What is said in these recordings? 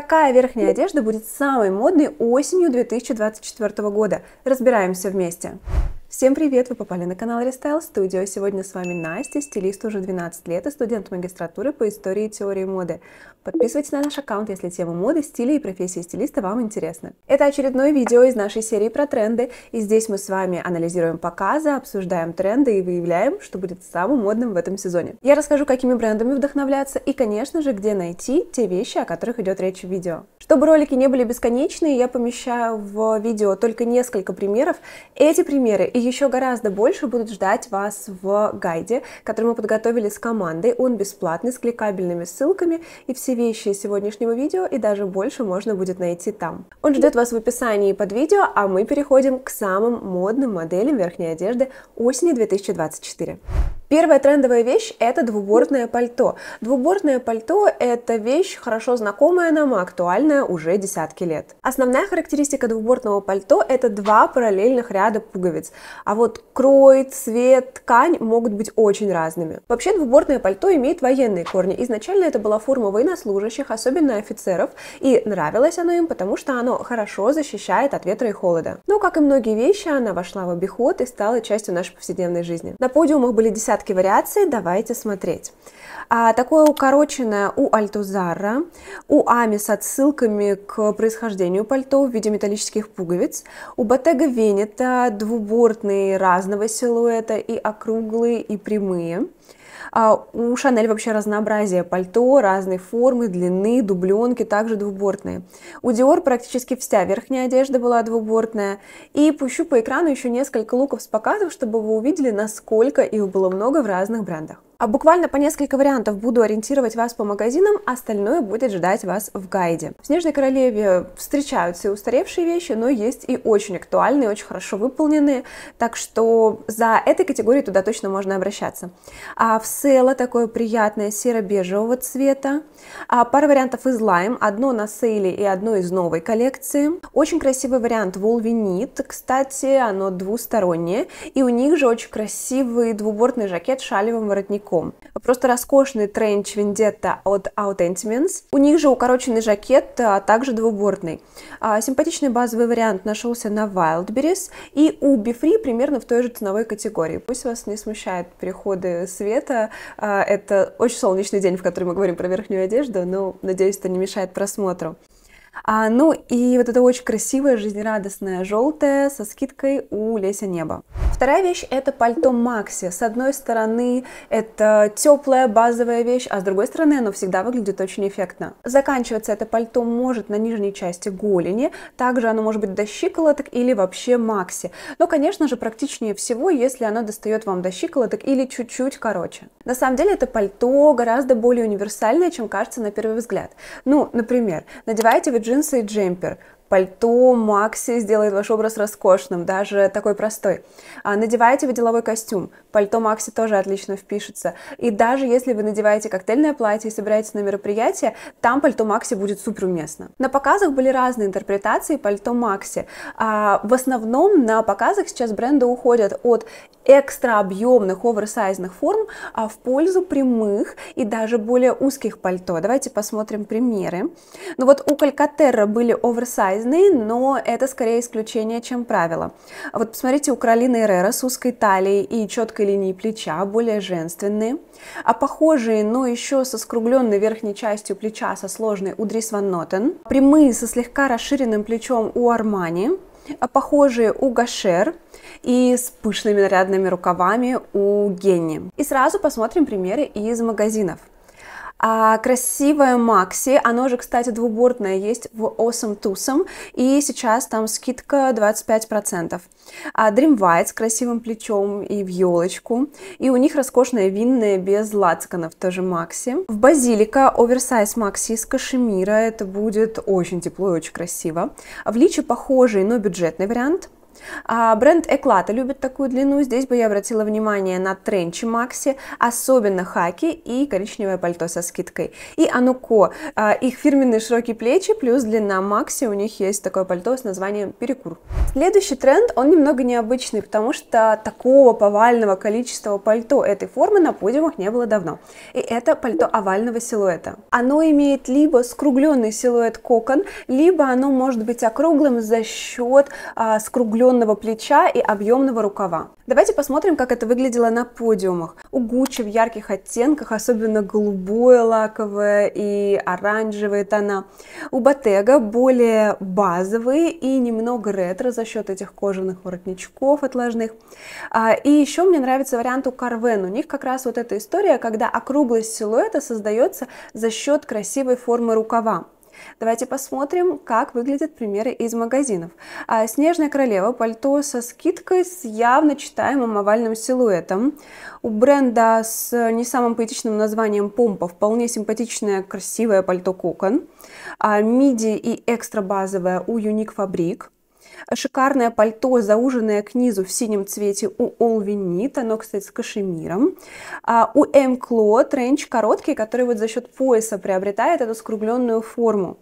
Какая верхняя одежда будет самой модной осенью 2024 года? Разбираемся вместе. Всем привет! Вы попали на канал Restyle Studio. Сегодня с вами Настя, стилист уже 12 лет и студент магистратуры по истории и теории моды. Подписывайтесь на наш аккаунт, если тема моды, стиля и профессии стилиста вам интересна. Это очередное видео из нашей серии про тренды, и здесь мы с вами анализируем показы, обсуждаем тренды и выявляем, что будет самым модным в этом сезоне. Я расскажу, какими брендами вдохновляться и, конечно же, где найти те вещи, о которых идет речь в видео. Чтобы ролики не были бесконечные, я помещаю в видео только несколько примеров. Эти примеры и еще гораздо больше будут ждать вас в гайде, который мы подготовили с командой. Он бесплатный, с кликабельными ссылками, и все вещи из сегодняшнего видео и даже больше можно будет найти там. Он ждет вас в описании под видео, а мы переходим к самым модным моделям верхней одежды осени 2024. Первая трендовая вещь – это двубортное пальто. Двубортное пальто – это вещь, хорошо знакомая нам, а актуальная уже десятки лет. Основная характеристика двубортного пальто – это два параллельных ряда пуговиц. А вот крой, цвет, ткань могут быть очень разными. Вообще двубортное пальто имеет военные корни. Изначально это была форма военнослужащих, особенно офицеров, и нравилось оно им, потому что оно хорошо защищает от ветра и холода. Но, как и многие вещи, она вошла в обиход и стала частью нашей повседневной жизни. На подиумах были десятки вариаций, давайте смотреть. А, такое укороченное у Альтузара, у Ами с отсылками к происхождению пальто в виде металлических пуговиц, у Ботега Венета двубортное плотные разного силуэта, и округлые, и прямые. А у Шанель вообще разнообразие пальто, разной формы, длины, дубленки также двубортные. У Диор практически вся верхняя одежда была двубортная. И пущу по экрану еще несколько луков с показов, чтобы вы увидели, насколько их было много в разных брендах. А буквально по несколько вариантов буду ориентировать вас по магазинам, остальное будет ждать вас в гайде. В «Снежной королеве» встречаются и устаревшие вещи, но есть и очень актуальные, очень хорошо выполненные, так что за этой категорией туда точно можно обращаться. А в села, такое приятное серо-бежевого цвета. А, пара вариантов из лайм, одно на сейле и одно из новой коллекции. Очень красивый вариант Волвинит, кстати, оно двустороннее. И у них же очень красивый двубортный жакет с шалевым воротником. Просто роскошный тренч Вендетта от Outentimen's. У них же укороченный жакет, а также двубортный. А, симпатичный базовый вариант нашелся на Wildberries. И у Befree примерно в той же ценовой категории. Пусть вас не смущают переходы света, лето. А, это очень солнечный день, в который мы говорим про верхнюю одежду, но, надеюсь, это не мешает просмотру. А, ну и вот это очень красивое, жизнерадостное желтое со скидкой у Леся Неба. Вторая вещь это пальто Макси. С одной стороны это теплая базовая вещь, а с другой стороны оно всегда выглядит очень эффектно. Заканчиваться это пальто может на нижней части голени, также оно может быть до щиколоток или вообще Макси. Но, конечно же, практичнее всего, если оно достает вам до щиколоток или чуть-чуть короче. На самом деле это пальто гораздо более универсальное, чем кажется на первый взгляд. Ну, например, надеваете вы джинсы джинсы и джемпер. Пальто Макси сделает ваш образ роскошным, даже такой простой. А надеваете вы деловой костюм, пальто Макси тоже отлично впишется. И даже если вы надеваете коктейльное платье и собираетесь на мероприятие, там пальто Макси будет супер уместно. На показах были разные интерпретации пальто Макси. А в основном на показах сейчас бренды уходят от экстра объемных оверсайзных форм а в пользу прямых и даже более узких пальто. Давайте посмотрим примеры. Ну вот у Калькатерра были оверсайзные, но это скорее исключение, чем правило. А вот посмотрите, у Каролины Эррера с узкой талией и четкой линией плеча, более женственные. А похожие, но еще со скругленной верхней частью плеча со сложной у Дрис Ван Нотен. Прямые со слегка расширенным плечом у Армани. Э, похожие у Гашер и с пышными нарядными рукавами у Генни. И сразу посмотрим примеры из магазинов. А, красивая Макси, оно же, кстати, двубортное, есть в Awesome Tusum, и сейчас там скидка 25%. А Dream White с красивым плечом и в елочку, и у них роскошное винное без лацканов, тоже Макси. В Базилика оверсайз Макси из кашемира, это будет очень тепло и очень красиво. В Личи похожий, но бюджетный вариант – а, бренд Эклата любит такую длину. Здесь бы я обратила внимание на тренчи Макси, особенно хаки и коричневое пальто со скидкой. И Ануко. А, их фирменные широкие плечи плюс длина Макси. У них есть такое пальто с названием перекур. Следующий тренд, он немного необычный, потому что такого повального количества пальто этой формы на подиумах не было давно. И это пальто овального силуэта. Оно имеет либо скругленный силуэт кокон, либо оно может быть округлым за счет а, скругленного закругленного плеча и объемного рукава. Давайте посмотрим, как это выглядело на подиумах. У Гуччи в ярких оттенках, особенно голубое лаковое и оранжевые тона. У Ботега более базовые и немного ретро за счет этих кожаных воротничков отложных. А, и еще мне нравится вариант у Карвен. У них как раз вот эта история, когда округлость силуэта создается за счет красивой формы рукава. Давайте посмотрим, как выглядят примеры из магазинов. А, «Снежная королева» пальто со скидкой с явно читаемым овальным силуэтом. У бренда с не самым поэтичным названием «Помпа» вполне симпатичное красивое пальто кокон. А, Миди и экстра базовое у Unique Fabric. Шикарное пальто, зауженное к низу в синем цвете у All Олвинит, оно, кстати, с кашемиром. А у М. Кло тренч короткий, который вот за счет пояса приобретает эту скругленную форму.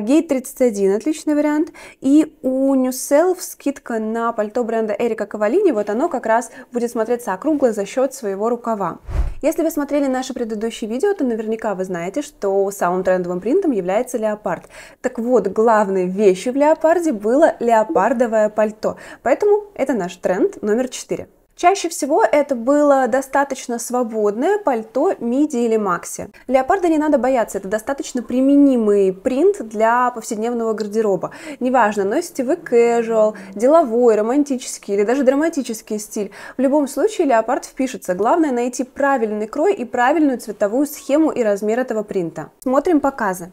Гейт а, 31 отличный вариант. И у New Self скидка на пальто бренда Эрика Кавалини. Вот оно как раз будет смотреться округло за счет своего рукава. Если вы смотрели наше предыдущее видео, то наверняка вы знаете, что самым трендовым принтом является леопард. Так вот, главной вещью в леопарде было леопардовое пальто. Поэтому это наш тренд номер 4. Чаще всего это было достаточно свободное пальто миди или макси. Леопарда не надо бояться, это достаточно применимый принт для повседневного гардероба. Неважно, носите вы casual, деловой, романтический или даже драматический стиль. В любом случае леопард впишется. Главное найти правильный крой и правильную цветовую схему и размер этого принта. Смотрим показы.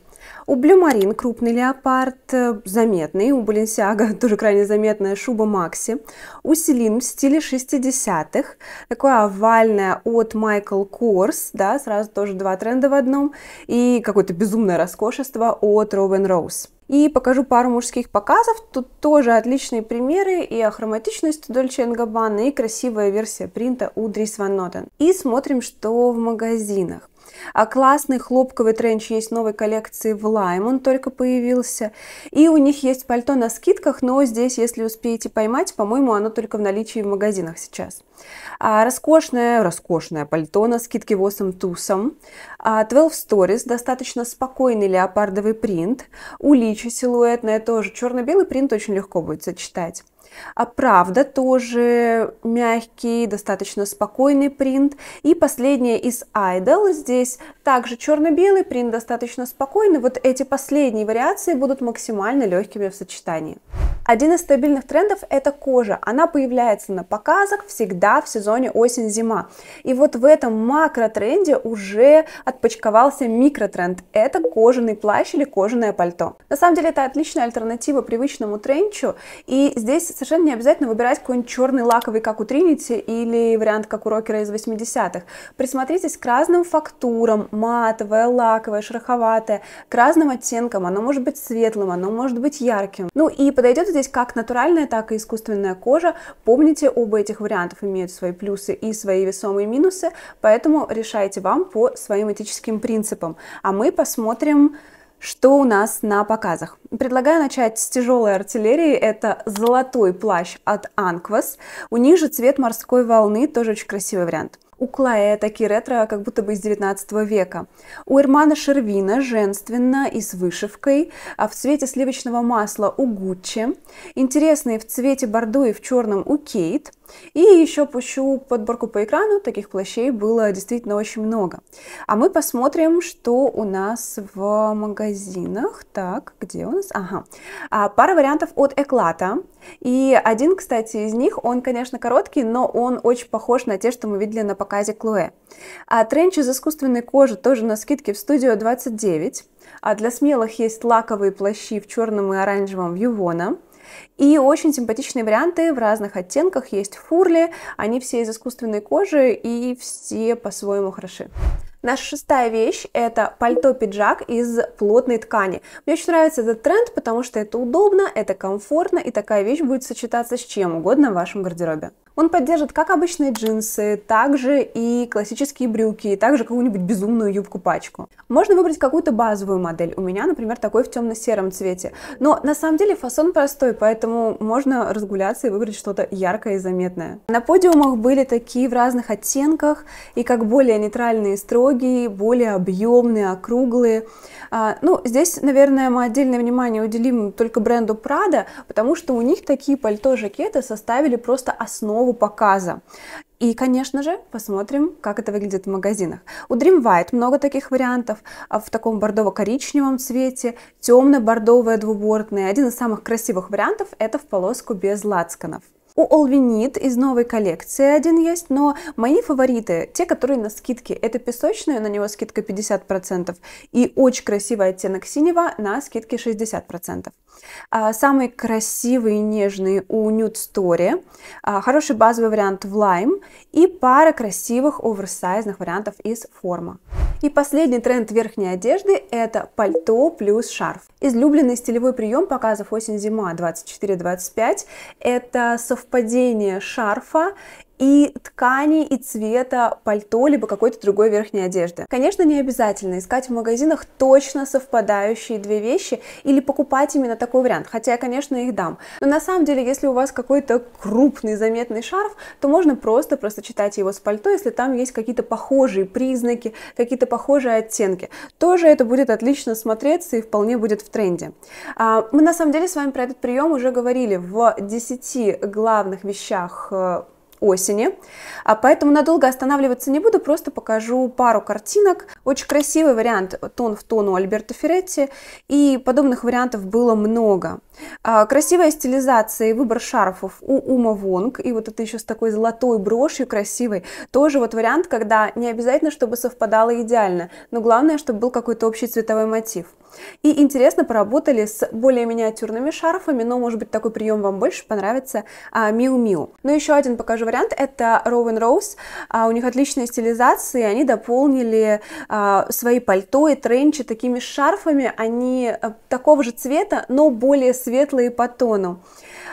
У Блюмарин крупный леопард, э, заметный. У Баленсиага тоже крайне заметная шуба Макси. У Селин в стиле 60-х. Такое овальное от Майкл Корс, да, сразу тоже два тренда в одном. И какое-то безумное роскошество от Робин Роуз. И покажу пару мужских показов. Тут тоже отличные примеры и ахроматичность Dolce Gabbana, и красивая версия принта у Dries Van Noten. И смотрим, что в магазинах. А классный хлопковый тренч есть новой коллекции в Лайм, он только появился. И у них есть пальто на скидках, но здесь, если успеете поймать, по-моему, оно только в наличии в магазинах сейчас. А роскошное, роскошное пальто на скидке 8 тусом. А 12 Stories, достаточно спокойный леопардовый принт. Уличи силуэтная тоже. Черно-белый принт очень легко будет сочетать. А правда тоже мягкий, достаточно спокойный принт. И последняя из Idol здесь также черно-белый принт, достаточно спокойный. Вот эти последние вариации будут максимально легкими в сочетании. Один из стабильных трендов – это кожа. Она появляется на показах всегда в сезоне осень-зима. И вот в этом макротренде уже отпочковался микротренд. Это кожаный плащ или кожаное пальто. На самом деле это отличная альтернатива привычному тренчу. И здесь совершенно не обязательно выбирать какой-нибудь черный лаковый, как у Тринити, или вариант, как у рокера из 80-х. Присмотритесь к разным фактурам. Матовое, лаковое, шероховатое. К разным оттенкам. Оно может быть светлым, оно может быть ярким. Ну и подойдет здесь как натуральная, так и искусственная кожа. Помните, оба этих вариантов имеют свои плюсы и свои весомые минусы, поэтому решайте вам по своим этическим принципам. А мы посмотрим, что у нас на показах. Предлагаю начать с тяжелой артиллерии. Это золотой плащ от Анквас. У них же цвет морской волны, тоже очень красивый вариант уклае, такие ретро, как будто бы из 19 века. У Эрмана Шервина женственно и с вышивкой, а в цвете сливочного масла у Гуччи. Интересные в цвете бордо и в черном у Кейт. И еще пущу подборку по экрану, таких плащей было действительно очень много. А мы посмотрим, что у нас в магазинах. Так, где у нас? Ага. А, пара вариантов от Эклата. И один, кстати, из них, он, конечно, короткий, но он очень похож на те, что мы видели на показе Клуэ. А тренчи из искусственной кожи тоже на скидке в студию 29. А для смелых есть лаковые плащи в черном и оранжевом в Ювона. И очень симпатичные варианты в разных оттенках. Есть фурли, они все из искусственной кожи и все по-своему хороши. Наша шестая вещь – это пальто-пиджак из плотной ткани. Мне очень нравится этот тренд, потому что это удобно, это комфортно, и такая вещь будет сочетаться с чем угодно в вашем гардеробе. Он поддержит как обычные джинсы, также и классические брюки, и также какую-нибудь безумную юбку-пачку. Можно выбрать какую-то базовую модель. У меня, например, такой в темно-сером цвете. Но на самом деле фасон простой, поэтому можно разгуляться и выбрать что-то яркое и заметное. На подиумах были такие в разных оттенках, и как более нейтральные и пологие, более объемные, округлые. А, ну, здесь, наверное, мы отдельное внимание уделим только бренду Prada, потому что у них такие пальто-жакеты составили просто основу показа. И, конечно же, посмотрим, как это выглядит в магазинах. У Dream White много таких вариантов а, в таком бордово-коричневом цвете, темно бордовые двубортные. Один из самых красивых вариантов это в полоску без лацканов. У Олвинит из новой коллекции один есть, но мои фавориты, те, которые на скидке, это песочная, на него скидка 50%, и очень красивый оттенок синего на скидке 60%. А, самый красивый и нежный у Nude Story, а, хороший базовый вариант в Lime и пара красивых оверсайзных вариантов из форма. И последний тренд верхней одежды – это пальто плюс шарф. Излюбленный стилевой прием показов осень-зима 24-25 – это совпадение шарфа и ткани, и цвета пальто, либо какой-то другой верхней одежды. Конечно, не обязательно искать в магазинах точно совпадающие две вещи или покупать именно такой вариант, хотя я, конечно, их дам. Но на самом деле, если у вас какой-то крупный заметный шарф, то можно просто просто читать его с пальто, если там есть какие-то похожие признаки, какие-то похожие оттенки. Тоже это будет отлично смотреться и вполне будет в тренде. А, мы на самом деле с вами про этот прием уже говорили в 10 главных вещах э, осени, а поэтому надолго останавливаться не буду, просто покажу пару картинок. Очень красивый вариант тон в тону Альберто Феретти и подобных вариантов было много. А, красивая стилизация и выбор шарфов у Ума Вонг, и вот это еще с такой золотой брошью красивой, тоже вот вариант, когда не обязательно, чтобы совпадало идеально, но главное, чтобы был какой-то общий цветовой мотив. И интересно поработали с более миниатюрными шарфами, но, может быть, такой прием вам больше понравится а, Miu Miu. Но еще один покажу вариант, это Rowan Rose, а, у них отличная стилизация, они дополнили а, свои пальто и тренчи такими шарфами, они а, такого же цвета, но более светлые по тону.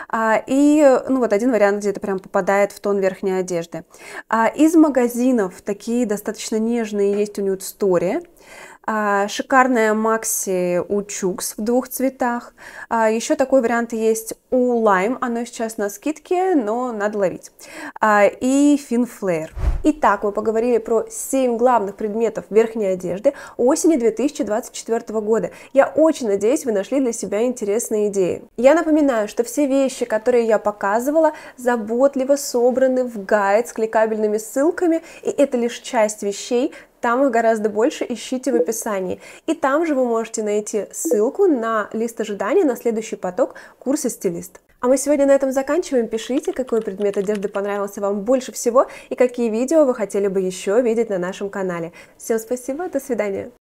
А, и, ну вот один вариант, где это прям попадает в тон верхней одежды. А, из магазинов такие достаточно нежные есть у Nude Story. А, шикарная Макси у Чукс в двух цветах. А, Еще такой вариант есть у Лайм. Оно сейчас на скидке, но надо ловить. А, и Финфлеер. Итак, мы поговорили про 7 главных предметов верхней одежды осени 2024 года. Я очень надеюсь, вы нашли для себя интересные идеи. Я напоминаю, что все вещи, которые я показывала, заботливо собраны в гайд с кликабельными ссылками, и это лишь часть вещей, там их гораздо больше, ищите в описании. И там же вы можете найти ссылку на лист ожидания на следующий поток курса «Стилист». А мы сегодня на этом заканчиваем. Пишите, какой предмет одежды понравился вам больше всего и какие видео вы хотели бы еще видеть на нашем канале. Всем спасибо, до свидания.